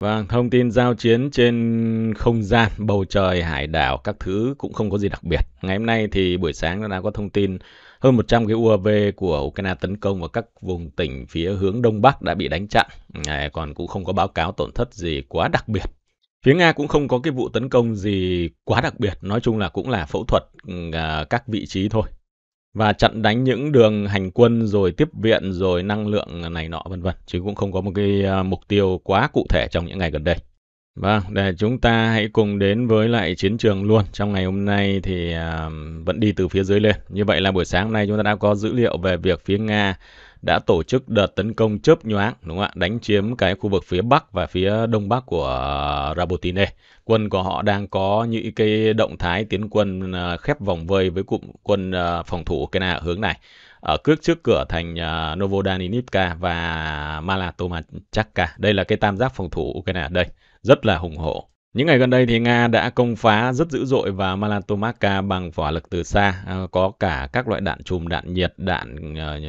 Vâng, thông tin giao chiến trên không gian, bầu trời, hải đảo, các thứ cũng không có gì đặc biệt. Ngày hôm nay thì buổi sáng nó đã có thông tin hơn 100 cái UAV của Ukraine tấn công vào các vùng tỉnh phía hướng Đông Bắc đã bị đánh chặn. À, còn cũng không có báo cáo tổn thất gì quá đặc biệt. Phía Nga cũng không có cái vụ tấn công gì quá đặc biệt. Nói chung là cũng là phẫu thuật ừ, à, các vị trí thôi và chặn đánh những đường hành quân rồi tiếp viện rồi năng lượng này nọ vân vân chứ cũng không có một cái à, mục tiêu quá cụ thể trong những ngày gần đây. Vâng, để chúng ta hãy cùng đến với lại chiến trường luôn. Trong ngày hôm nay thì à, vẫn đi từ phía dưới lên. Như vậy là buổi sáng nay chúng ta đã có dữ liệu về việc phía Nga đã tổ chức đợt tấn công chớp nhoáng đúng không ạ đánh chiếm cái khu vực phía bắc và phía đông bắc của ờ, Rabotine quân của họ đang có những cái động thái tiến quân ờ, khép vòng vây với cụm quân ờ, phòng thủ cái nào hướng này ở cước trước cửa thành Novodaninivka và Malatomachka. đây là cái tam giác phòng thủ Ukraine đây rất là hùng hổ những ngày gần đây thì Nga đã công phá rất dữ dội và Malatomaka bằng phỏa lực từ xa, à, có cả các loại đạn chùm, đạn nhiệt, đạn ờ,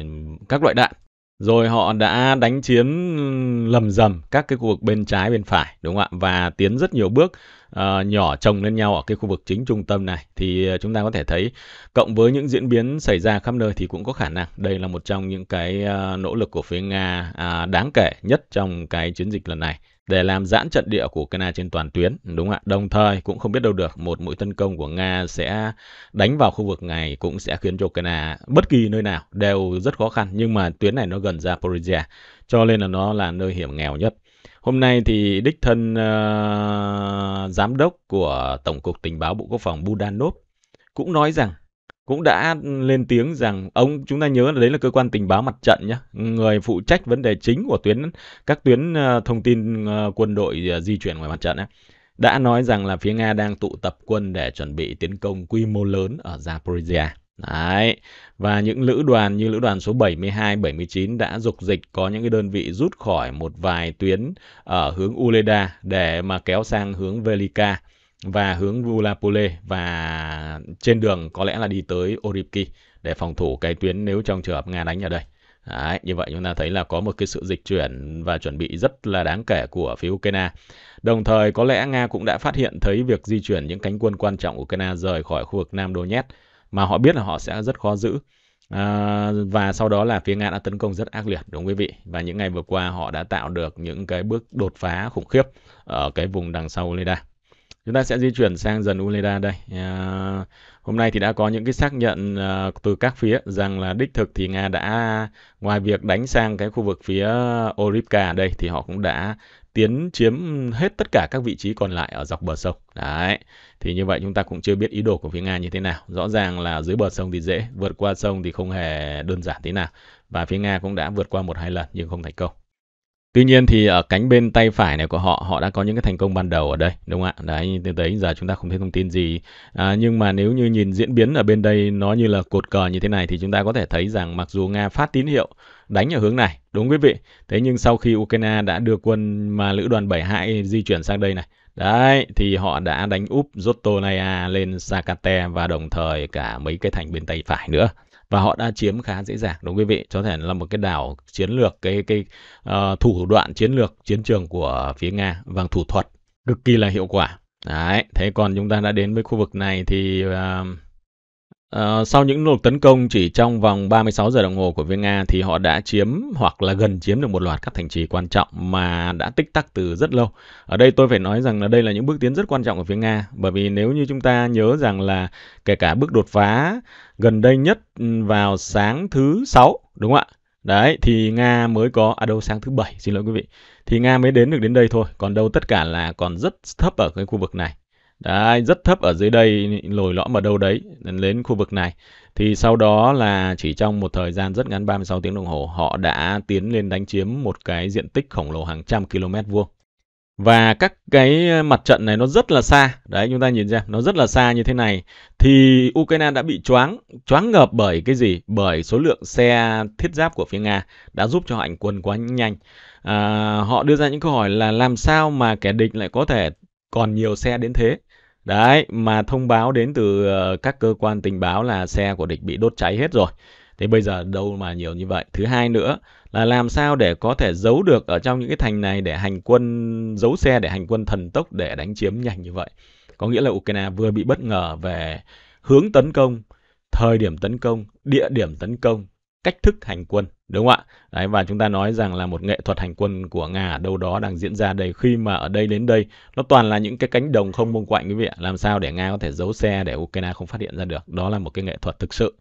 các loại đạn. Rồi họ đã đánh chiếm lầm rầm các cái khu vực bên trái bên phải đúng không ạ? Và tiến rất nhiều bước uh, nhỏ chồng lên nhau ở cái khu vực chính trung tâm này thì ờ, chúng ta có thể thấy cộng với những diễn biến xảy ra khắp nơi thì cũng có khả năng đây là một trong những cái uh, nỗ lực của phía Nga uh, đáng kể nhất trong cái chiến dịch lần này để làm giãn trận địa của Ukraine trên toàn tuyến, đúng không ạ? Đồng thời cũng không biết đâu được một mũi tấn công của Nga sẽ đánh vào khu vực này cũng sẽ khiến cho Ukraine bất kỳ nơi nào đều rất khó khăn, nhưng mà tuyến này nó gần Zaporizhia, cho nên là nó là nơi hiểm nghèo nhất. Hôm nay thì đích thân uh, giám đốc của Tổng cục Tình báo Bộ Quốc phòng Budanov cũng nói rằng cũng đã lên tiếng rằng ông chúng ta nhớ là đấy là cơ quan tình báo mặt trận nhé người phụ trách vấn đề chính của tuyến các tuyến ờ, thông tin ờ, quân đội ờ, di chuyển ngoài mặt trận ấy, đã nói rằng là phía nga đang tụ tập quân để chuẩn bị tiến công quy mô lớn ở Zaporizhia Đấy. Và những lữ đoàn như lữ đoàn số 72, 79 đã dục dịch có những cái đơn vị rút khỏi một vài tuyến ở hướng Uleda để mà kéo sang hướng Velika và hướng Vulapule và trên đường có lẽ là đi tới Oripki để phòng thủ cái tuyến nếu trong trường hợp Nga đánh ở đây. Đấy, như vậy chúng ta thấy là có một cái sự dịch chuyển và chuẩn bị rất là đáng kể của phía Ukraine. Đồng thời có lẽ Nga cũng đã phát hiện thấy việc di chuyển những cánh quân quan trọng của Ukraine rời khỏi khu vực Nam Donetsk mà họ biết là họ sẽ rất khó giữ. À, và sau đó là phía Nga đã tấn công rất ác liệt đúng quý vị và những ngày vừa qua họ đã tạo được những cái bước đột phá khủng khiếp ở cái vùng đằng sau lida Chúng ta sẽ di chuyển sang dần Uleda đây. À, hôm nay thì đã có những cái xác nhận à, từ các phía rằng là đích thực thì Nga đã ngoài việc đánh sang cái khu vực phía Orivka đây thì họ cũng đã tiến chiếm hết tất cả các vị trí còn lại ở dọc bờ sông. Đấy. Thì như vậy chúng ta cũng chưa biết ý đồ của phía Nga như thế nào. Rõ ràng là dưới bờ sông thì dễ, vượt qua sông thì không hề đơn giản thế nào. Và phía Nga cũng đã vượt qua một hai lần nhưng không thành công. Tuy nhiên thì ở cánh bên tay phải này của họ, họ đã có những cái thành công ban đầu ở đây, đúng không ạ? Đấy, từ tới giờ chúng ta không thấy thông tin gì. À, nhưng mà nếu như nhìn diễn biến ở bên đây nó như là cột cờ như thế này thì chúng ta có thể thấy rằng mặc dù Nga phát tín hiệu đánh ở hướng này, đúng quý vị. Thế nhưng sau khi Ukraine đã đưa quân mà lữ đoàn 72 di chuyển sang đây này, Đấy, thì họ đã đánh úp Zotonaya lên Sakate và đồng thời cả mấy cái thành bên tay phải nữa và họ đã chiếm khá dễ dàng đúng quý vị có thể là một cái đảo chiến lược cái cái uh, thủ đoạn chiến lược chiến trường của phía nga và thủ thuật cực kỳ là hiệu quả đấy thế còn chúng ta đã đến với khu vực này thì uh, Ờ, sau những nỗ lực tấn công chỉ trong vòng 36 giờ đồng hồ của viên Nga thì họ đã chiếm hoặc là gần chiếm được một loạt các thành trì quan trọng mà đã tích tắc từ rất lâu. Ở đây tôi phải nói rằng là đây là những bước tiến rất quan trọng của phía Nga bởi vì nếu như chúng ta nhớ rằng là kể cả bước đột phá gần đây nhất ừ, vào sáng thứ 6 đúng không ạ? Đấy thì Nga mới có à đâu sáng thứ bảy xin lỗi quý vị. Thì Nga mới đến được đến đây thôi, còn đâu tất cả là còn rất thấp ở cái khu vực này. Đấy, rất thấp ở dưới đây, lồi lõm ở đâu đấy, đến khu vực này. Thì sau đó là chỉ trong một thời gian rất ngắn 36 tiếng đồng hồ, họ đã tiến lên đánh chiếm một cái diện tích khổng lồ hàng trăm km vuông. Và các cái ờ, mặt trận này nó rất là xa. Đấy, chúng ta nhìn xem, nó rất là xa như thế này. Thì Ukraine đã bị choáng, choáng ngợp bởi cái gì? Bởi số lượng xe thiết giáp của phía Nga đã giúp cho hành quân quá nhanh. À, họ đưa ra những câu hỏi là làm sao mà kẻ địch lại có thể còn nhiều xe đến thế Đấy, mà thông báo đến từ ờ, các cơ quan tình báo là xe của địch bị đốt cháy hết rồi. Thế bây giờ đâu mà nhiều như vậy. Thứ hai nữa là làm sao để có thể giấu được ở trong những cái thành này để hành quân, giấu xe để hành quân thần tốc để đánh chiếm nhanh như vậy. Có nghĩa là Ukraine vừa bị bất ngờ về hướng tấn công, thời điểm tấn công, địa điểm tấn công cách thức hành quân đúng không ạ đấy và chúng ta nói rằng là một nghệ thuật hành quân của nga ở đâu đó đang diễn ra đây khi mà ở đây đến đây nó toàn là những cái cánh đồng không mông quạnh quý vị ạ làm sao để nga có thể giấu xe để ukraine không phát hiện ra được đó là một cái nghệ thuật thực sự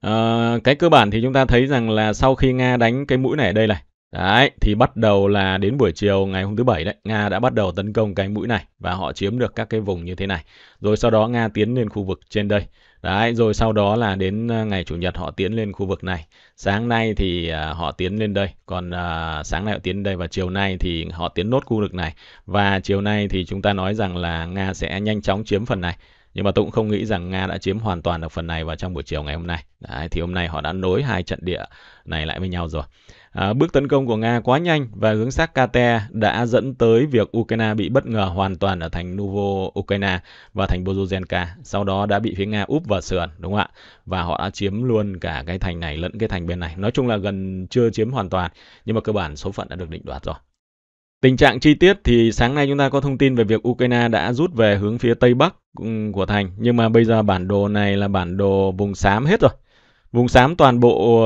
à, cái cơ bản thì chúng ta thấy rằng là sau khi nga đánh cái mũi này ở đây này Đấy, thì bắt đầu là đến buổi chiều ngày hôm thứ Bảy đấy, Nga đã bắt đầu tấn công cái mũi này và họ chiếm được các cái vùng như thế này. Rồi sau đó Nga tiến lên khu vực trên đây. Đấy, rồi sau đó là đến ờ, ngày Chủ nhật họ tiến lên khu vực này. Sáng nay thì ờ, họ tiến lên đây, còn uh, sáng nay họ tiến đây và chiều nay thì họ tiến nốt khu vực này. Và chiều nay thì chúng ta nói rằng là Nga sẽ nhanh chóng chiếm phần này. Nhưng mà tôi cũng không nghĩ rằng Nga đã chiếm hoàn toàn được phần này vào trong buổi chiều ngày hôm nay. Đấy, thì hôm nay họ đã nối hai trận địa này lại với nhau rồi. À, bước tấn công của Nga quá nhanh và hướng sát Kate đã dẫn tới việc Ukraine bị bất ngờ hoàn toàn ở thành novo Ukraine và thành Bozuzenka. Sau đó đã bị phía Nga úp vào sườn, đúng không ạ? Và họ đã chiếm luôn cả cái thành này lẫn cái thành bên này. Nói chung là gần chưa chiếm hoàn toàn, nhưng mà cơ bản số phận đã được định đoạt rồi. Tình trạng chi tiết thì sáng nay chúng ta có thông tin về việc Ukraine đã rút về hướng phía tây bắc ừ, của thành, nhưng mà bây giờ bản đồ này là bản đồ vùng xám hết rồi. Vùng xám toàn bộ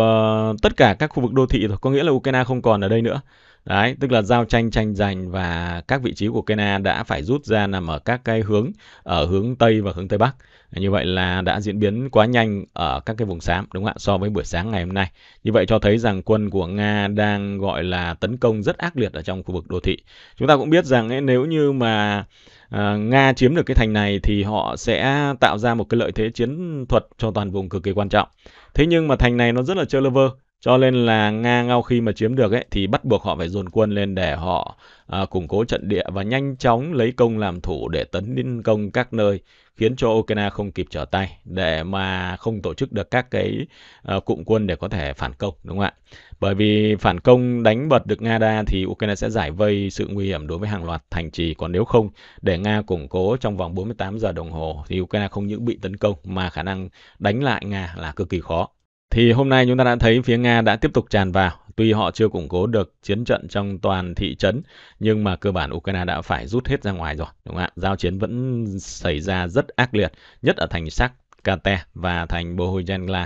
uh, tất cả các khu vực đô thị rồi, có nghĩa là Ukraine không còn ở đây nữa. Đấy, tức là giao tranh tranh giành và các vị trí của Ukraine đã phải rút ra nằm ở các cái hướng ở hướng Tây và hướng Tây Bắc. Như vậy là đã diễn biến quá nhanh ở các cái vùng xám đúng không ạ so với buổi sáng ngày hôm nay. Như vậy cho thấy rằng quân của Nga đang gọi là tấn công rất ác liệt ở trong khu vực đô thị. Chúng ta cũng biết rằng ấy, nếu như mà à, Nga chiếm được cái thành này thì họ sẽ tạo ra một cái lợi thế chiến thuật cho toàn vùng cực kỳ quan trọng. Thế nhưng mà thành này nó rất là chơi lover. Cho nên là Nga ngao khi mà chiếm được ấy thì bắt buộc họ phải dồn quân lên để họ à, củng cố trận địa và nhanh chóng lấy công làm thủ để tấn đến công các nơi khiến cho Ukraine không kịp trở tay để mà không tổ chức được các cái à, cụm quân để có thể phản công đúng không ạ? Bởi vì phản công đánh bật được Nga ra thì Ukraine sẽ giải vây sự nguy hiểm đối với hàng loạt thành trì. Còn nếu không, để Nga củng cố trong vòng 48 giờ đồng hồ thì Ukraine không những bị tấn công mà khả năng đánh lại Nga là cực kỳ khó. Thì hôm nay chúng ta đã thấy phía Nga đã tiếp tục tràn vào. Tuy họ chưa củng cố được chiến trận trong toàn thị trấn, nhưng mà cơ bản Ukraine đã phải rút hết ra ngoài rồi. Đúng không ạ? Giao chiến vẫn xảy ra rất ác liệt, nhất ở thành Sắc Kate và thành Bohojangla.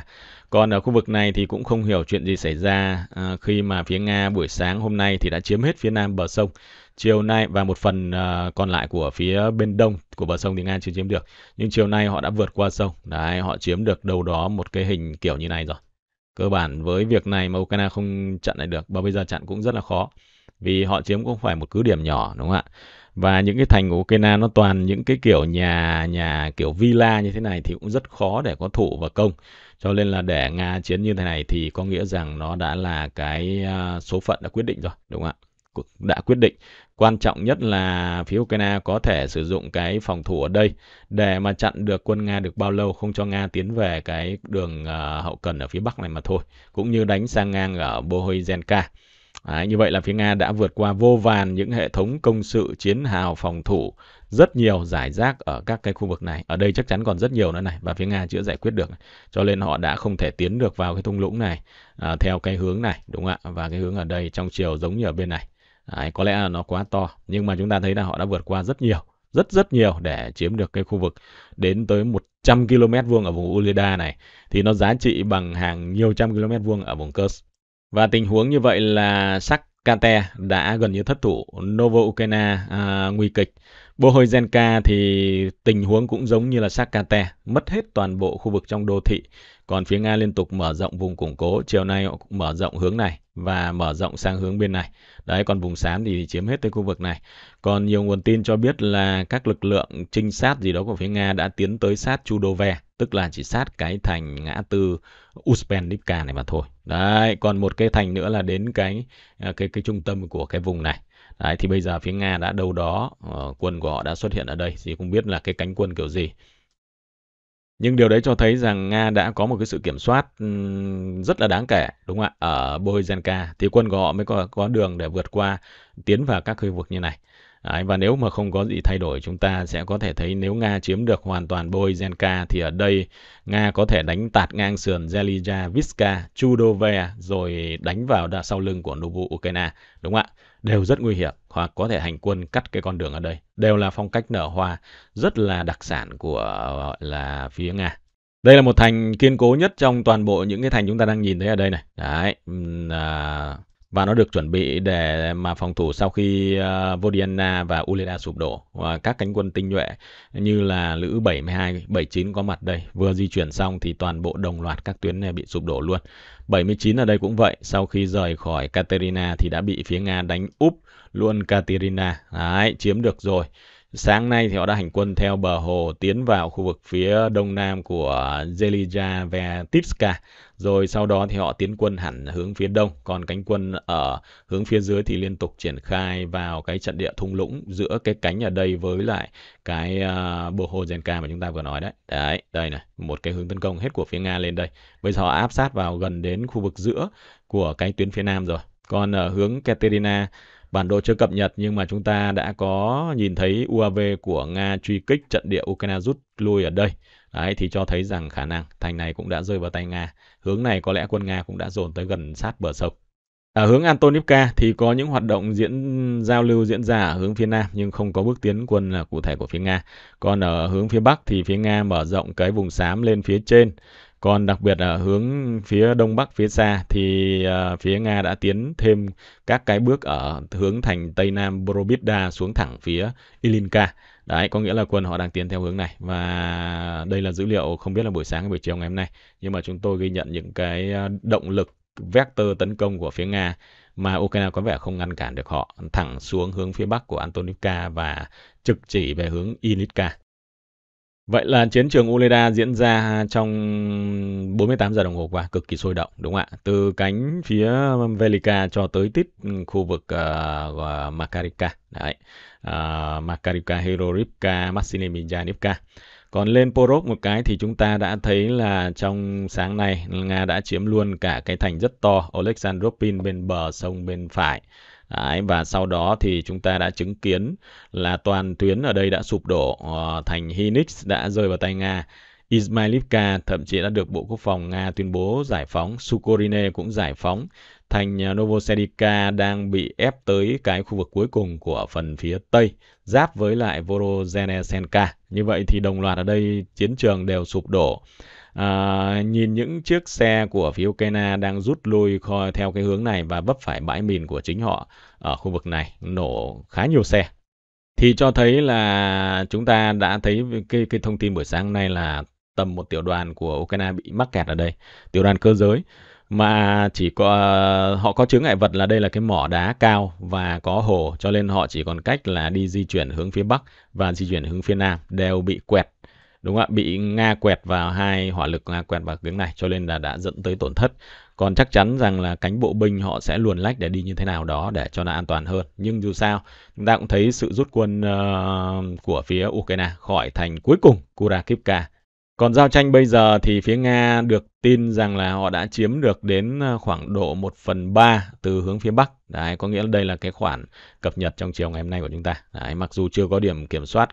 Còn ở khu vực này thì cũng không hiểu chuyện gì xảy ra à, khi mà phía Nga buổi sáng hôm nay thì đã chiếm hết phía nam bờ sông. Chiều nay và một phần à, còn lại của phía bên đông của bờ sông thì Nga chưa chiếm được. Nhưng chiều nay họ đã vượt qua sông. Đấy, họ chiếm được đâu đó một cái hình kiểu như này rồi. Cơ bản với việc này mà Ukraine không chặn lại được, và bây giờ chặn cũng rất là khó. Vì họ chiếm cũng phải một cứ điểm nhỏ đúng không ạ? và những cái thành của ukraine nó toàn những cái kiểu nhà nhà kiểu villa như thế này thì cũng rất khó để có thủ và công cho nên là để Nga chiến như thế này thì có nghĩa rằng nó đã là cái à, số phận đã quyết định rồi đúng không ạ đã quyết định quan trọng nhất là phía Ukraine có thể sử dụng cái phòng thủ ở đây để mà chặn được quân Nga được bao lâu không cho Nga tiến về cái đường à, hậu cần ở phía bắc này mà thôi cũng như đánh sang ngang ở Bohoizenka Đấy, như vậy là phía Nga đã vượt qua vô vàn những hệ thống công sự, chiến hào, phòng thủ, rất nhiều giải rác ở các cái khu vực này. Ở đây chắc chắn còn rất nhiều nữa này và phía Nga chưa giải quyết được. Cho nên họ đã không thể tiến được vào cái thung lũng này à, theo cái hướng này, đúng không ạ? Và cái hướng ở đây trong chiều giống như ở bên này. Đấy, có lẽ là nó quá to, nhưng mà chúng ta thấy là họ đã vượt qua rất nhiều rất rất nhiều để chiếm được cái khu vực đến tới 100 km vuông ở vùng Ulida này thì nó giá trị bằng hàng nhiều trăm km vuông ở vùng Kursk. Và tình huống như vậy là sắc Kate đã gần như thất thủ Novo Ukena à, nguy kịch. Bohoizenka thì tình huống cũng giống như là Sakate, mất hết toàn bộ khu vực trong đô thị. Còn phía Nga liên tục mở rộng vùng củng cố, chiều nay họ cũng mở rộng hướng này và mở rộng sang hướng bên này. Đấy, còn vùng xám thì chiếm hết tới khu vực này. Còn nhiều nguồn tin cho biết là các lực lượng trinh sát gì đó của phía Nga đã tiến tới sát Chudove tức là chỉ sát cái thành ngã tư Uspenivka này mà thôi. Đấy, còn một cái thành nữa là đến cái à, cái cái trung tâm của cái vùng này. Đấy, thì bây giờ phía Nga đã đâu đó ờ, quân của họ đã xuất hiện ở đây thì không biết là cái cánh quân kiểu gì. Nhưng điều đấy cho thấy rằng Nga đã có một cái sự kiểm soát rất là đáng kể, đúng không ạ? Ở Bozenka thì quân của họ mới có có đường để vượt qua tiến vào các khu vực như này. Đấy, và nếu mà không có gì thay đổi chúng ta sẽ có thể thấy nếu Nga chiếm được hoàn toàn bôi thì ở đây Nga có thể đánh tạt ngang sườn Zelija, Viska, Chudove rồi đánh vào đà sau lưng của Nobu Ukraine. Đúng không ạ? Đều rất nguy hiểm hoặc có thể hành quân cắt cái con đường ở đây. Đều là phong cách nở hoa rất là đặc sản của là phía Nga. Đây là một thành kiên cố nhất trong toàn bộ những cái thành chúng ta đang nhìn thấy ở đây này. Đấy, à, và nó được chuẩn bị để mà phòng thủ sau khi uh, Vodiana và Uleda sụp đổ và các cánh quân tinh nhuệ như là lữ 72, 79 có mặt đây vừa di chuyển xong thì toàn bộ đồng loạt các tuyến này bị sụp đổ luôn. 79 ở đây cũng vậy, sau khi rời khỏi Katerina thì đã bị phía Nga đánh úp luôn Katerina. Đấy, chiếm được rồi. Sáng nay thì họ đã hành quân theo bờ hồ tiến vào khu vực phía đông nam của Zelija và Tipska rồi sau đó thì họ tiến quân hẳn hướng phía đông, còn cánh quân ở hướng phía dưới thì liên tục triển khai vào cái trận địa thung lũng giữa cái cánh ở đây với lại cái uh, à, Bohojenka mà chúng ta vừa nói đấy. Đấy, đây này, một cái hướng tấn công hết của phía Nga lên đây. Bây giờ họ áp sát vào gần đến khu vực giữa của cái tuyến phía nam rồi. Còn ở hướng Katerina bản đồ chưa cập nhật nhưng mà chúng ta đã có nhìn thấy UAV của Nga truy kích trận địa Ukraine rút lui ở đây. Đấy, thì cho thấy rằng khả năng thành này cũng đã rơi vào tay Nga. Hướng này có lẽ quân Nga cũng đã dồn tới gần sát bờ sông. Ở hướng Antonivka thì có những hoạt động diễn giao lưu diễn ra ở hướng phía Nam nhưng không có bước tiến quân là cụ thể của phía Nga. Còn ở hướng phía Bắc thì phía Nga mở rộng cái vùng xám lên phía trên. Còn đặc biệt ở hướng phía Đông Bắc phía xa thì à, phía Nga đã tiến thêm các cái bước ở hướng thành Tây Nam Borobida xuống thẳng phía Ilinka. Đấy, có nghĩa là quân họ đang tiến theo hướng này và đây là dữ liệu không biết là buổi sáng hay buổi chiều ngày hôm nay, nhưng mà chúng tôi ghi nhận những cái à, động lực vector tấn công của phía Nga mà Ukraine có vẻ không ngăn cản được họ thẳng xuống hướng phía bắc của Antonivka và trực chỉ về hướng Ilitska. Vậy là chiến trường Uleda diễn ra trong 48 giờ đồng hồ qua, cực kỳ sôi động đúng không ạ? Từ cánh phía Velika cho tới tít khu vực uh, Makarika, đấy, uh, Makarika, Herorivka, Massinemijanivka. Còn lên Porov một cái thì chúng ta đã thấy là trong sáng nay Nga đã chiếm luôn cả cái thành rất to Alexandropin bên bờ sông bên phải Đấy, và sau đó thì chúng ta đã chứng kiến là toàn tuyến ở đây đã sụp đổ uh, thành Hinix đã rơi vào tay Nga. Izmailivka thậm chí đã được Bộ Quốc phòng Nga tuyên bố giải phóng, Sukhorine cũng giải phóng, thành ờ, Novoselika đang bị ép tới cái khu vực cuối cùng của phần phía Tây, giáp với lại Vorozenesenka. Như vậy thì đồng loạt ở đây chiến trường đều sụp đổ à, nhìn những chiếc xe của phía Ukraine đang rút lui kho, theo cái hướng này và vấp phải bãi mìn của chính họ ở khu vực này, nổ khá nhiều xe. Thì cho thấy là chúng ta đã thấy cái, cái thông tin buổi sáng nay là tầm một tiểu đoàn của Ukraine bị mắc kẹt ở đây, tiểu đoàn cơ giới mà chỉ có họ có chướng ngại vật là đây là cái mỏ đá cao và có hồ cho nên họ chỉ còn cách là đi di chuyển hướng phía bắc và di chuyển hướng phía nam đều bị quẹt đúng không ạ bị nga quẹt vào hai hỏa lực nga quẹt vào hướng này cho nên là đã dẫn tới tổn thất còn chắc chắn rằng là cánh bộ binh họ sẽ luồn lách để đi như thế nào đó để cho nó an toàn hơn nhưng dù sao chúng ta cũng thấy sự rút quân uh, của phía ukraine khỏi thành cuối cùng kurakivka còn giao tranh bây giờ thì phía Nga được tin rằng là họ đã chiếm được đến ờ, khoảng độ 1 phần 3 từ hướng phía Bắc. Đấy, có nghĩa là đây là cái khoản cập nhật trong chiều ngày hôm nay của chúng ta. Đấy, mặc dù chưa có điểm kiểm soát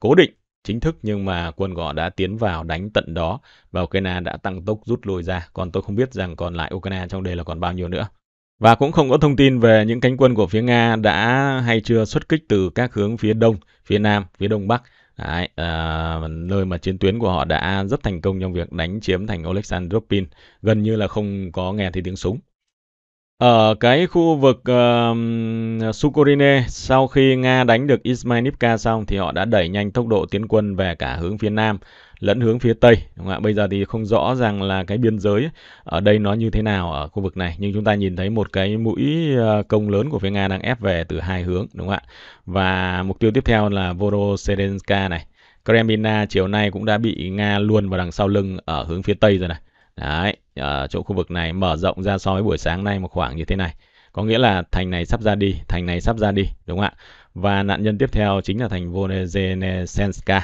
cố định chính thức nhưng mà quân của họ đã tiến vào đánh tận đó và Ukraine đã tăng tốc rút lui ra. Còn tôi không biết rằng còn lại Ukraine trong đây là còn bao nhiêu nữa. Và cũng không có thông tin về những cánh quân của phía Nga đã hay chưa xuất kích từ các hướng phía đông, phía nam, phía đông bắc. Đấy, à, nơi mà chiến tuyến của họ đã rất thành công trong việc đánh chiếm thành Alexandropol, gần như là không có nghe thấy tiếng súng. Ở ờ, cái khu vực uh, Sukhorine, sau khi Nga đánh được Ismailivka xong thì họ đã đẩy nhanh tốc độ tiến quân về cả hướng phía Nam lẫn hướng phía Tây. Đúng không ạ? Bây giờ thì không rõ rằng là cái biên giới ở đây nó như thế nào ở khu vực này. Nhưng chúng ta nhìn thấy một cái mũi ờ, công lớn của phía Nga đang ép về từ hai hướng. Đúng không ạ? Và mục tiêu tiếp theo là Voroserenska này. Kremlin chiều nay cũng đã bị Nga luôn vào đằng sau lưng ở hướng phía Tây rồi này. Đấy, ở chỗ khu vực này mở rộng ra so với buổi sáng nay một khoảng như thế này. Có nghĩa là thành này sắp ra đi, thành này sắp ra đi, đúng không ạ? Và nạn nhân tiếp theo chính là thành Vonezensenska.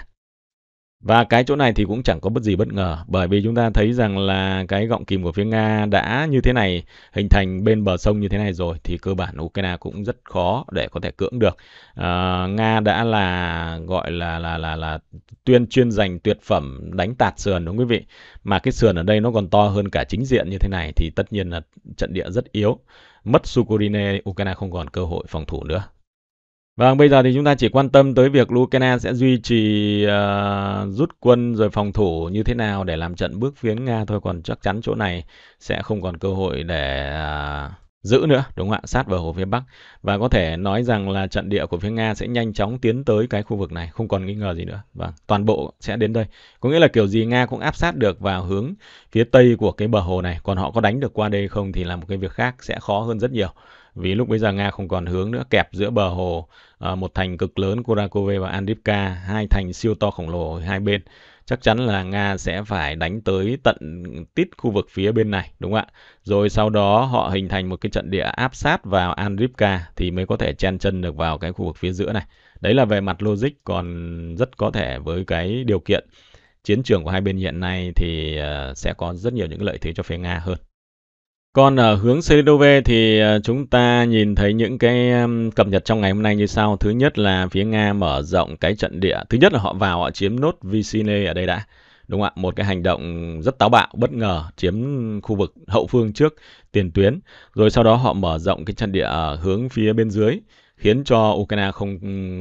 Và cái chỗ này thì cũng chẳng có bất gì bất ngờ bởi vì chúng ta thấy rằng là cái gọng kìm của phía Nga đã như thế này hình thành bên bờ sông như thế này rồi thì cơ bản Ukraine cũng rất khó để có thể cưỡng được. À, Nga đã là gọi là là là là tuyên chuyên giành tuyệt phẩm đánh tạt sườn đúng không quý vị. Mà cái sườn ở đây nó còn to hơn cả chính diện như thế này thì tất nhiên là trận địa rất yếu. Mất Sukurine, Ukraine không còn cơ hội phòng thủ nữa Vâng, bây giờ thì chúng ta chỉ quan tâm tới việc Ukraine sẽ duy trì uh, rút quân rồi phòng thủ như thế nào để làm trận bước phiến Nga thôi. Còn chắc chắn chỗ này sẽ không còn cơ hội để uh, giữ nữa, đúng không ạ? Sát vào hồ phía Bắc. Và có thể nói rằng là trận địa của phía Nga sẽ nhanh chóng tiến tới cái khu vực này, không còn nghi ngờ gì nữa. Vâng, toàn bộ sẽ đến đây. Có nghĩa là kiểu gì Nga cũng áp sát được vào hướng phía Tây của cái bờ hồ này. Còn họ có đánh được qua đây không thì là một cái việc khác sẽ khó hơn rất nhiều vì lúc bây giờ Nga không còn hướng nữa kẹp giữa bờ hồ Ờ, một thành cực lớn Kurakove và Andrivka, hai thành siêu to khổng lồ hai bên. Chắc chắn là Nga sẽ phải đánh tới tận tít khu vực phía bên này, đúng không ạ? Rồi sau đó họ hình thành một cái trận địa áp sát vào Andrivka thì mới có thể chen chân được vào cái khu vực phía giữa này. Đấy là về mặt logic còn rất có thể với cái điều kiện chiến trường của hai bên hiện nay thì ờ, sẽ có rất nhiều những lợi thế cho phía Nga hơn. Còn ở ờ, hướng CDV thì ờ, chúng ta nhìn thấy những cái cập nhật trong ngày hôm nay như sau. Thứ nhất là phía Nga mở rộng cái trận địa. Thứ nhất là họ vào họ chiếm nốt Vicine ở đây đã. Đúng không ạ? Một cái hành động rất táo bạo, bất ngờ chiếm khu vực hậu phương trước tiền tuyến. Rồi sau đó họ mở rộng cái trận địa ở hướng phía bên dưới khiến cho Ukraine không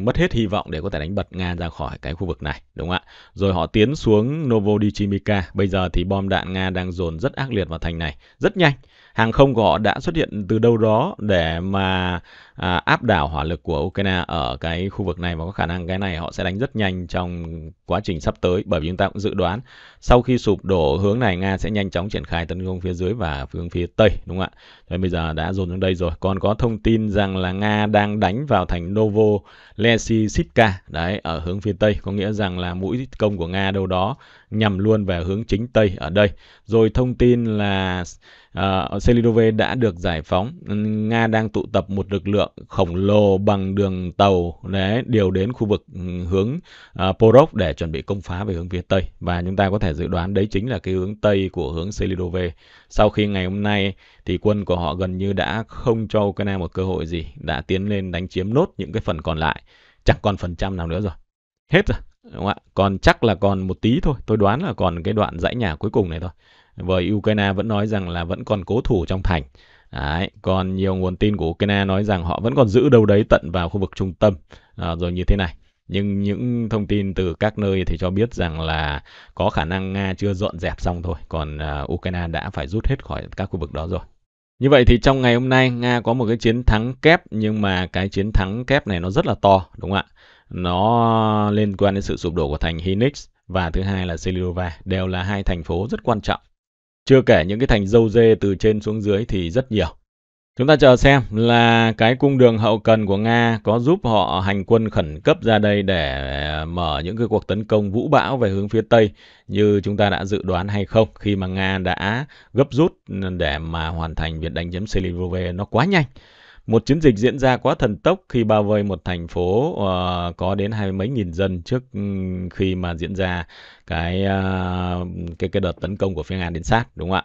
mất hết hy vọng để có thể đánh bật Nga ra khỏi cái khu vực này, đúng không ạ? Rồi họ tiến xuống Novodichimika, bây giờ thì bom đạn Nga đang dồn rất ác liệt vào thành này, rất nhanh hàng không của họ đã xuất hiện từ đâu đó để mà à, áp đảo hỏa lực của Ukraine ở cái khu vực này và có khả năng cái này họ sẽ đánh rất nhanh trong quá trình sắp tới bởi vì chúng ta cũng dự đoán sau khi sụp đổ hướng này Nga sẽ nhanh chóng triển khai tấn công phía dưới và hướng phía tây đúng không ạ? Cho bây giờ đã dồn đến đây rồi. Còn có thông tin rằng là Nga đang đánh vào thành Novo Lesisitka đấy ở hướng phía tây có nghĩa rằng là mũi công của Nga đâu đó nhằm luôn về hướng chính tây ở đây. Rồi thông tin là uh, Selidove đã được giải phóng, Nga đang tụ tập một lực lượng khổng lồ bằng đường tàu để điều đến khu vực ừ, hướng uh, à, Porov để chuẩn bị công phá về hướng phía Tây. Và chúng ta có thể dự đoán đấy chính là cái hướng Tây của hướng Selidove. Sau khi ngày hôm nay thì quân của họ gần như đã không cho Ukraine một cơ hội gì, đã tiến lên đánh chiếm nốt những cái phần còn lại. Chẳng còn phần trăm nào nữa rồi. Hết rồi. Đúng không ạ? Còn chắc là còn một tí thôi. Tôi đoán là còn cái đoạn dãy nhà cuối cùng này thôi. Với Ukraine vẫn nói rằng là vẫn còn cố thủ trong thành. Đấy, còn nhiều nguồn tin của Ukraine nói rằng họ vẫn còn giữ đâu đấy tận vào khu vực trung tâm à, rồi như thế này. Nhưng những thông tin từ các nơi thì cho biết rằng là có khả năng Nga chưa dọn dẹp xong thôi, còn uh, Ukraine đã phải rút hết khỏi các khu vực đó rồi. Như vậy thì trong ngày hôm nay Nga có một cái chiến thắng kép nhưng mà cái chiến thắng kép này nó rất là to đúng không ạ? Nó liên quan đến sự sụp đổ của thành Hinix và thứ hai là Selirova đều là hai thành phố rất quan trọng chưa kể những cái thành dâu dê từ trên xuống dưới thì rất nhiều. Chúng ta chờ xem là cái cung đường hậu cần của Nga có giúp họ hành quân khẩn cấp ra đây để ờ, mở những cái cuộc tấn công vũ bão về hướng phía Tây như chúng ta đã dự đoán hay không khi mà Nga đã gấp rút để mà hoàn thành việc đánh chiếm Selivove nó quá nhanh. Một chiến dịch diễn ra quá thần tốc khi bao vây một thành phố uh, có đến hai mấy nghìn dân trước ừ, khi mà diễn ra cái uh, cái cái đợt tấn công của phía Nga đến sát đúng không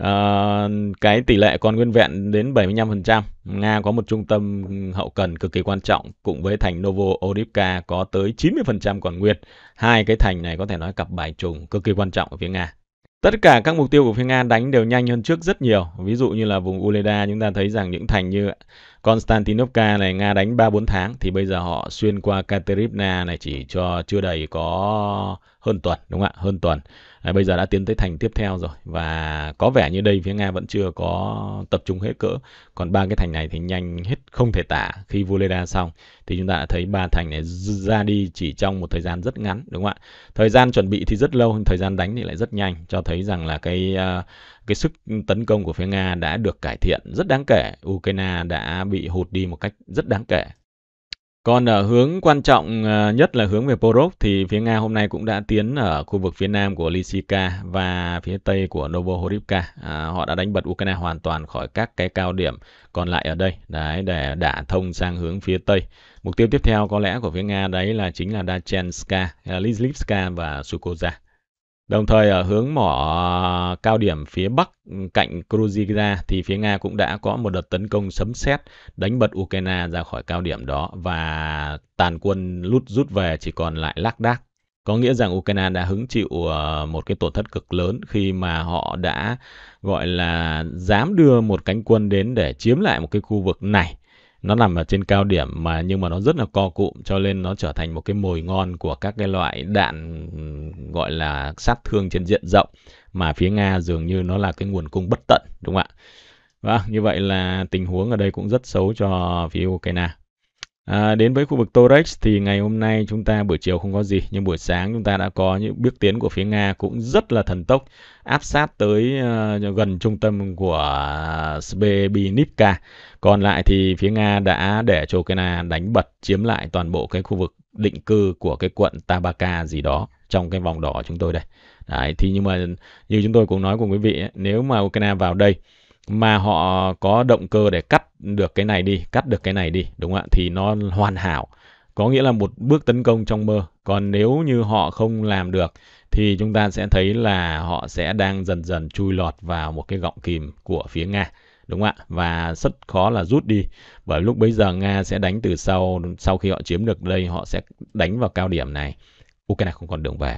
ạ? Uh, cái tỷ lệ còn nguyên vẹn đến 75%. Nga có một trung tâm hậu cần cực kỳ quan trọng cùng với thành Novo Odivka có tới 90% còn nguyên. Hai cái thành này có thể nói cặp bài trùng cực kỳ quan trọng ở phía Nga. Tất cả các mục tiêu của phía Nga đánh đều nhanh hơn trước rất nhiều. Ví dụ như là vùng Uleda chúng ta thấy rằng những thành như Konstantinovka này Nga đánh 3-4 tháng thì bây giờ họ xuyên qua Katerina này chỉ cho chưa đầy có hơn tuần đúng không ạ? Hơn tuần à, bây giờ đã tiến tới thành tiếp theo rồi và có vẻ như đây phía Nga vẫn chưa có tập trung hết cỡ còn ba cái thành này thì nhanh hết không thể tả khi Voleda xong thì chúng ta đã thấy ba thành này ra đi chỉ trong một thời gian rất ngắn đúng không ạ thời gian chuẩn bị thì rất lâu nhưng thời gian đánh thì lại rất nhanh cho thấy rằng là cái uh, cái sức tấn công của phía Nga đã được cải thiện rất đáng kể Ukraine đã bị hụt đi một cách rất đáng kể còn ở hướng quan trọng ờ, nhất là hướng về Porok thì phía Nga hôm nay cũng đã tiến ở khu vực phía nam của Lysyka và phía tây của Novohorivka. À, họ đã đánh bật Ukraine hoàn toàn khỏi các cái cao điểm còn lại ở đây đấy để đả thông sang hướng phía tây. Mục tiêu tiếp theo có lẽ của phía Nga đấy là chính là Dachenska, ờ, Lyslivska và Sukoza. Đồng thời ở hướng mỏ à, cao điểm phía bắc ừ, cạnh Kruzira thì phía Nga cũng đã có một đợt tấn công sấm sét đánh bật Ukraine ra khỏi cao điểm đó và tàn quân lút rút về chỉ còn lại lác đác. Có nghĩa rằng Ukraine đã hứng chịu ờ, một cái tổn thất cực lớn khi mà họ đã gọi là dám đưa một cánh quân đến để chiếm lại một cái khu vực này nó nằm ở trên cao điểm mà nhưng mà nó rất là co cụm cho nên nó trở thành một cái mồi ngon của các cái loại đạn gọi là sát thương trên diện rộng mà phía Nga dường như nó là cái nguồn cung bất tận đúng không ạ? Vâng, như vậy là tình huống ở đây cũng rất xấu cho phía Ukraine. À, đến với khu vực Torex thì ngày hôm nay chúng ta buổi chiều không có gì nhưng buổi sáng chúng ta đã có những bước tiến của phía Nga cũng rất là thần tốc áp sát tới uh, gần trung tâm của Srebrenica. Còn lại thì phía Nga đã để cho Ukraine đánh bật chiếm lại toàn bộ cái khu vực định cư của cái quận Tabaka gì đó trong cái vòng đỏ chúng tôi đây. Đấy, thì nhưng mà như chúng tôi cũng nói cùng quý vị nếu mà Ukraine vào đây mà họ có động cơ để cắt được cái này đi, cắt được cái này đi, đúng không ạ? Thì nó hoàn hảo. Có nghĩa là một bước tấn công trong mơ. Còn nếu như họ không làm được thì chúng ta sẽ thấy là họ sẽ đang dần dần chui lọt vào một cái gọng kìm của phía Nga. Đúng không ạ? Và rất khó là rút đi. Bởi lúc bấy giờ Nga sẽ đánh từ sau, sau khi họ chiếm được đây, họ sẽ đánh vào cao điểm này. Ukraine không còn đường về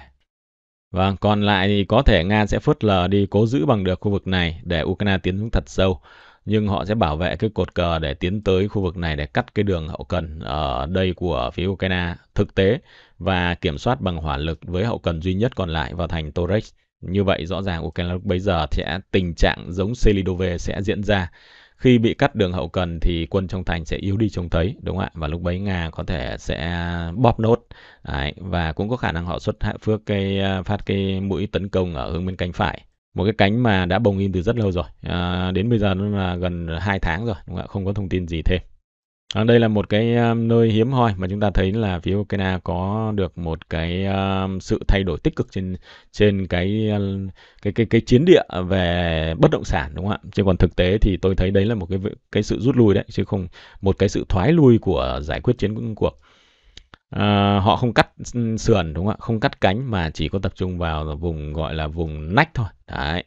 và vâng, còn lại thì có thể Nga sẽ phớt lờ đi cố giữ bằng được khu vực này để Ukraine tiến xuống thật sâu. Nhưng họ sẽ bảo vệ cái cột cờ để tiến tới khu vực này để cắt cái đường hậu cần ở đây của phía Ukraine thực tế và kiểm soát bằng hỏa lực với hậu cần duy nhất còn lại vào thành Torres. Như vậy rõ ràng Ukraine lúc bấy giờ sẽ tình trạng giống Selidove sẽ diễn ra khi bị cắt đường hậu cần thì quân trong thành sẽ yếu đi trông thấy, đúng không ạ? Và lúc bấy Nga có thể sẽ bóp nốt. Đấy, và cũng có khả năng họ xuất hạ phước cái à, phát cái mũi tấn công ở hướng bên cánh phải một cái cánh mà đã bồng im từ rất lâu rồi à, đến bây giờ nó là gần 2 tháng rồi đúng không? không có thông tin gì thêm À, đây là một cái um, nơi hiếm hoi mà chúng ta thấy là phía Ukraine có được một cái um, sự thay đổi tích cực trên trên cái um, cái cái cái chiến địa về bất động sản đúng không ạ? Chứ còn thực tế thì tôi thấy đấy là một cái cái sự rút lui đấy chứ không một cái sự thoái lui của giải quyết chiến cuộc. À, họ không cắt sườn đúng không ạ? Không cắt cánh mà chỉ có tập trung vào vùng gọi là vùng nách thôi. Đấy.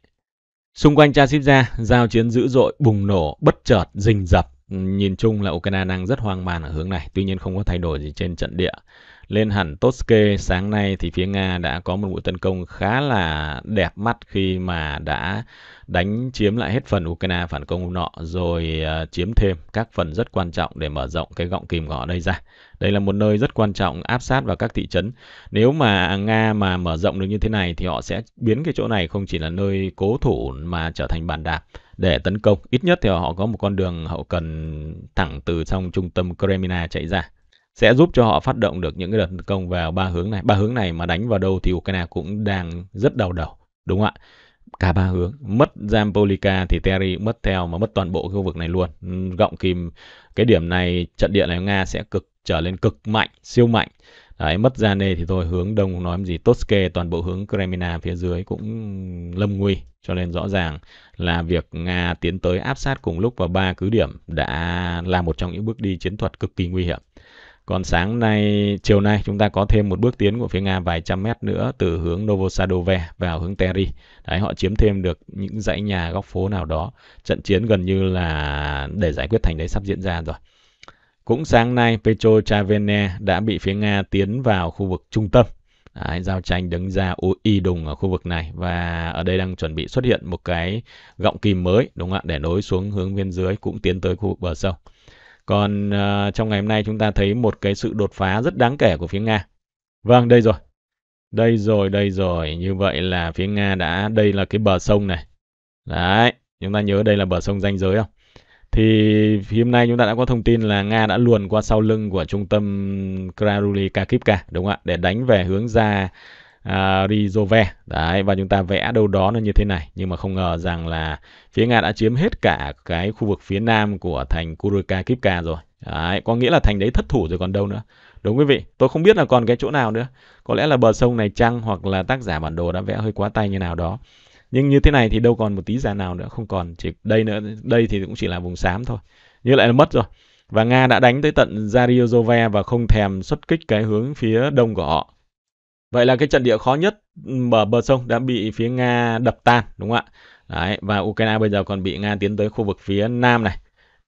Xung quanh Chasivja, giao chiến dữ dội bùng nổ bất chợt rình rập Nhìn chung là Ukraine đang rất hoang mang ở hướng này, tuy nhiên không có thay đổi gì trên trận địa. Lên hẳn Toske, sáng nay thì phía Nga đã có một mũi tấn công khá là đẹp mắt khi mà đã đánh chiếm lại hết phần Ukraine phản công nọ rồi ờ, chiếm thêm các phần rất quan trọng để mở rộng cái gọng kìm của họ đây ra. Đây là một nơi rất quan trọng áp sát vào các thị trấn. Nếu mà Nga mà mở rộng được như thế này thì họ sẽ biến cái chỗ này không chỉ là nơi cố thủ mà trở thành bàn đạp để tấn công. Ít nhất thì họ có một con đường hậu cần thẳng từ trong trung tâm Kremlin chạy ra sẽ giúp cho họ phát động được những cái đợt tấn công vào ba hướng này. Ba hướng này mà đánh vào đâu thì Ukraine cũng đang rất đau đầu, đúng không ạ? Cả ba hướng, mất Zampolika thì Terry mất theo mà mất toàn bộ khu vực này luôn. Ừ, gọng kìm cái điểm này trận địa này Nga sẽ cực trở lên cực mạnh, siêu mạnh. Đấy, mất Zane thì thôi hướng đông nói gì Toske toàn bộ hướng Kremlin phía dưới cũng lâm nguy cho nên rõ ràng là việc Nga tiến tới áp sát cùng lúc vào ba cứ điểm đã là một trong những bước đi chiến thuật cực kỳ nguy hiểm. Còn sáng nay, chiều nay chúng ta có thêm một bước tiến của phía Nga vài trăm mét nữa từ hướng Novosadove vào hướng Terry. Đấy, họ chiếm thêm được những dãy nhà góc phố nào đó. Trận chiến gần như là để giải quyết thành đấy sắp diễn ra rồi. Cũng sáng nay, Petro Chavene đã bị phía Nga tiến vào khu vực trung tâm. Đấy, giao tranh đứng ra y đùng ở khu vực này và ở đây đang chuẩn bị xuất hiện một cái gọng kìm mới đúng không ạ để nối xuống hướng bên dưới cũng tiến tới khu vực bờ sông. Còn uh, trong ngày hôm nay chúng ta thấy một cái sự đột phá rất đáng kể của phía Nga. Vâng, đây rồi. Đây rồi, đây rồi. Như vậy là phía Nga đã, đây là cái bờ sông này. Đấy, chúng ta nhớ đây là bờ sông danh giới không? Thì hôm nay chúng ta đã có thông tin là Nga đã luồn qua sau lưng của trung tâm Kraruli Kakivka, đúng không ạ? Để đánh về hướng ra À, Rizove đấy và chúng ta vẽ đâu đó nó như thế này nhưng mà không ngờ rằng là phía Nga đã chiếm hết cả cái khu vực phía nam của thành Kuruka Kipka rồi đấy có nghĩa là thành đấy thất thủ rồi còn đâu nữa đúng quý vị tôi không biết là còn cái chỗ nào nữa có lẽ là bờ sông này chăng hoặc là tác giả bản đồ đã vẽ hơi quá tay như nào đó nhưng như thế này thì đâu còn một tí già nào nữa không còn chỉ đây nữa đây thì cũng chỉ là vùng xám thôi như lại là mất rồi và Nga đã đánh tới tận Zaryozove và không thèm xuất kích cái hướng phía đông của họ Vậy là cái trận địa khó nhất ừ, bờ bờ sông đã bị phía Nga đập tan đúng không ạ? Đấy, và Ukraine bây giờ còn bị Nga tiến tới khu vực phía nam này,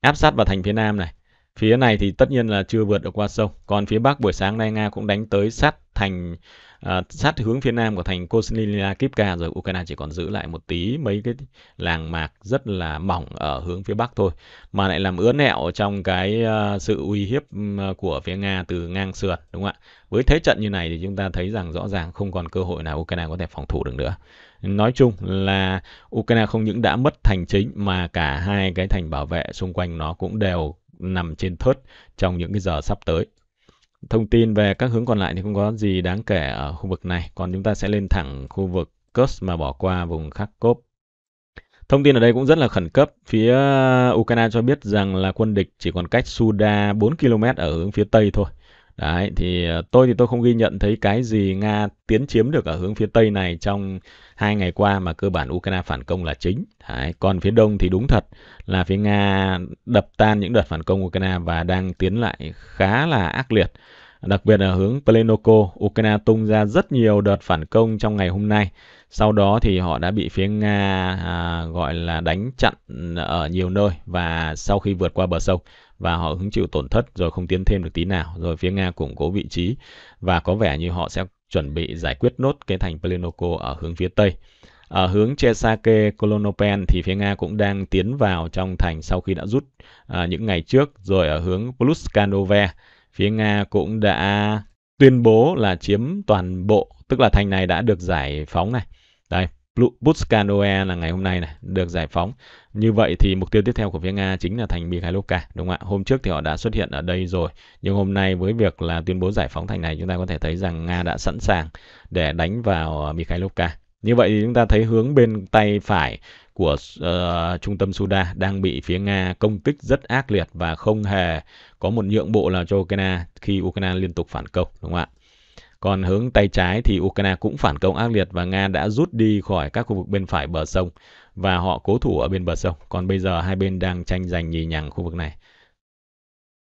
áp sát vào thành phía nam này. Phía này thì tất nhiên là chưa vượt được qua sông, còn phía bắc buổi sáng nay Nga cũng đánh tới sát thành à, sát hướng phía nam của thành Kosnilina Kipka rồi Ukraine chỉ còn giữ lại một tí mấy cái làng mạc rất là mỏng ở hướng phía bắc thôi mà lại làm ứa nẹo trong cái uh, sự uy hiếp ừ, của phía Nga từ ngang sườn đúng không ạ với thế trận như này thì chúng ta thấy rằng rõ ràng không còn cơ hội nào Ukraine có thể phòng thủ được nữa nói chung là Ukraine không những đã mất thành chính mà cả hai cái thành bảo vệ xung quanh nó cũng đều nằm trên thớt trong những cái giờ sắp tới Thông tin về các hướng còn lại thì không có gì đáng kể ở khu vực này, còn chúng ta sẽ lên thẳng khu vực Kurs mà bỏ qua vùng Kharkov. Thông tin ở đây cũng rất là khẩn cấp. Phía ờ, Ukraine cho biết rằng là quân địch chỉ còn cách Suda 4 km ở hướng phía Tây thôi. Đấy, thì ờ, tôi thì tôi không ghi nhận thấy cái gì Nga tiến chiếm được ở hướng phía Tây này trong hai ngày qua mà cơ bản Ukraine phản công là chính. Đấy, còn phía Đông thì đúng thật là phía Nga đập tan những đợt phản công Ukraine và đang tiến lại khá là ác liệt. Đặc biệt ở hướng Plenoko, Ukraine tung ra rất nhiều đợt phản công trong ngày hôm nay. Sau đó thì họ đã bị phía Nga à, gọi là đánh chặn ở nhiều nơi và sau khi vượt qua bờ sông và họ hứng chịu tổn thất rồi không tiến thêm được tí nào rồi phía Nga củng cố vị trí và có vẻ như họ sẽ chuẩn bị giải quyết nốt cái thành Plenoko ở hướng phía tây. Ở hướng Chesake Kolonopen thì phía Nga cũng đang tiến vào trong thành sau khi đã rút à, những ngày trước rồi ở hướng Pluskanove phía Nga cũng đã tuyên bố là chiếm toàn bộ tức là thành này đã được giải phóng này. Đây Putskanoe là ngày hôm nay này được giải phóng như vậy thì mục tiêu tiếp theo của phía Nga chính là thành Mikhailovka, đúng không ạ? Hôm trước thì họ đã xuất hiện ở đây rồi, nhưng hôm nay với việc là tuyên bố giải phóng thành này chúng ta có thể thấy rằng Nga đã sẵn sàng để đánh vào ờ, Mikhailovka. Như vậy thì chúng ta thấy hướng bên tay phải của uh, trung tâm Suda đang bị phía Nga công kích rất ác liệt và không hề có một nhượng bộ nào cho Ukraine khi Ukraine liên tục phản công, đúng không ạ? Còn hướng tay trái thì Ukraine cũng phản công ác liệt và Nga đã rút đi khỏi các khu vực bên phải bờ sông và họ cố thủ ở bên bờ sông. Còn bây giờ hai bên đang tranh giành nhì nhằng khu vực này.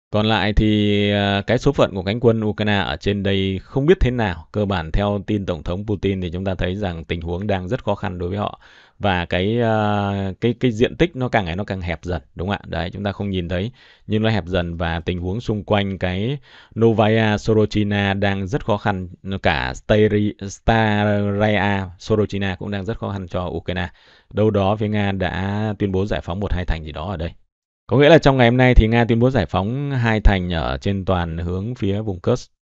Còn lại thì à, cái số phận của cánh quân Ukraine ở trên đây không biết thế nào. Cơ bản theo tin Tổng thống Putin thì chúng ta thấy rằng tình huống đang rất khó khăn đối với họ và cái uh, cái cái diện tích nó càng ngày nó càng hẹp dần đúng không ạ đấy chúng ta không nhìn thấy nhưng nó hẹp dần và tình huống xung quanh cái Novaya Sorochina đang rất khó khăn cả Staraya Sorochina cũng đang rất khó khăn cho Ukraine đâu đó phía Nga đã tuyên bố giải phóng một hai thành gì đó ở đây có nghĩa là trong ngày hôm nay thì Nga tuyên bố giải phóng hai thành ở trên toàn hướng phía vùng Kursk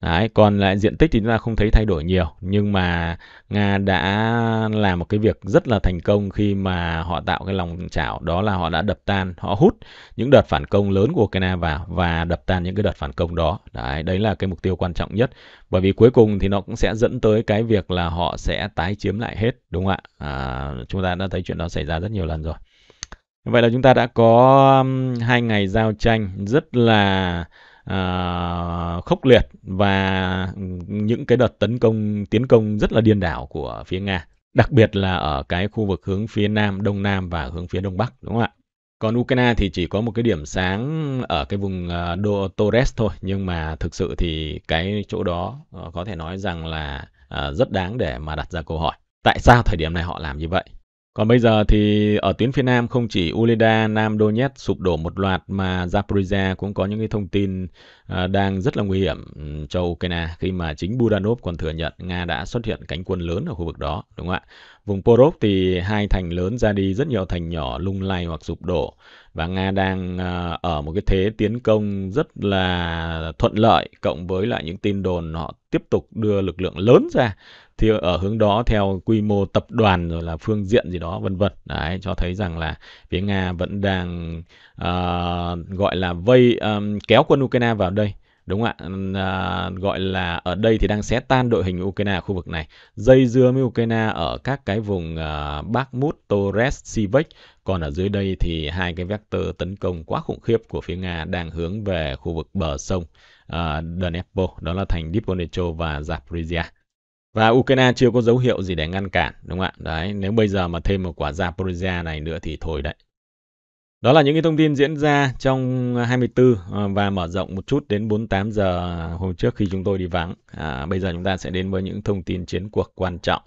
Đấy, còn lại diện tích thì chúng ta không thấy thay đổi nhiều nhưng mà Nga đã làm một cái việc rất là thành công khi mà họ tạo cái lòng chảo đó là họ đã đập tan, họ hút những đợt phản công lớn của Ukraine vào và đập tan những cái đợt phản công đó. Đấy, đấy là cái mục tiêu quan trọng nhất bởi vì cuối cùng thì nó cũng sẽ dẫn tới cái việc là họ sẽ tái chiếm lại hết đúng không ạ? À, chúng ta đã thấy chuyện đó xảy ra rất nhiều lần rồi. Vậy là chúng ta đã có hai ngày giao tranh rất là À, khốc liệt và những cái đợt tấn công tiến công rất là điên đảo của phía Nga, đặc biệt là ở cái khu vực hướng phía nam, đông nam và hướng phía đông bắc đúng không ạ? Còn Ukraine thì chỉ có một cái điểm sáng ở cái vùng Đô à, Torres thôi, nhưng mà thực sự thì cái chỗ đó ờ, có thể nói rằng là ờ, rất đáng để mà đặt ra câu hỏi. Tại sao thời điểm này họ làm như vậy? Còn bây giờ thì ở tuyến phía Nam không chỉ Uleda, Nam Donetsk sụp đổ một loạt mà Zaporizhia cũng có những cái thông tin à, đang rất là nguy hiểm ừ, cho Ukraine khi mà chính Budanov còn thừa nhận Nga đã xuất hiện cánh quân lớn ở khu vực đó, đúng không ạ? Vùng Porov thì hai thành lớn ra đi rất nhiều thành nhỏ lung lay hoặc sụp đổ và Nga đang à, ở một cái thế tiến công rất là thuận lợi cộng với lại những tin đồn họ tiếp tục đưa lực lượng lớn ra thì ở hướng đó theo quy mô tập đoàn rồi là phương diện gì đó vân vân đấy cho thấy rằng là phía Nga vẫn đang uh, gọi là vây um, kéo quân Ukraine vào đây Đúng không ạ? À, gọi là ở đây thì đang xé tan đội hình Ukraine ở khu vực này. Dây dưa với Ukraine ở các cái vùng uh, Bakhmut, Torres, Sivek. Còn ở dưới đây thì hai cái vector tấn công quá khủng khiếp của phía Nga đang hướng về khu vực bờ sông uh, à, Dnepro. Đó là thành Diponecho và Zaporizhia. Và Ukraine chưa có dấu hiệu gì để ngăn cản, đúng không ạ? Đấy, nếu bây giờ mà thêm một quả Zaporizhia này nữa thì thôi đấy. Đó là những cái thông tin diễn ra trong 24 à, à, và mở rộng một chút đến 48 giờ hôm trước khi chúng tôi đi vắng. À, bây giờ chúng ta sẽ đến với những thông tin chiến cuộc quan trọng.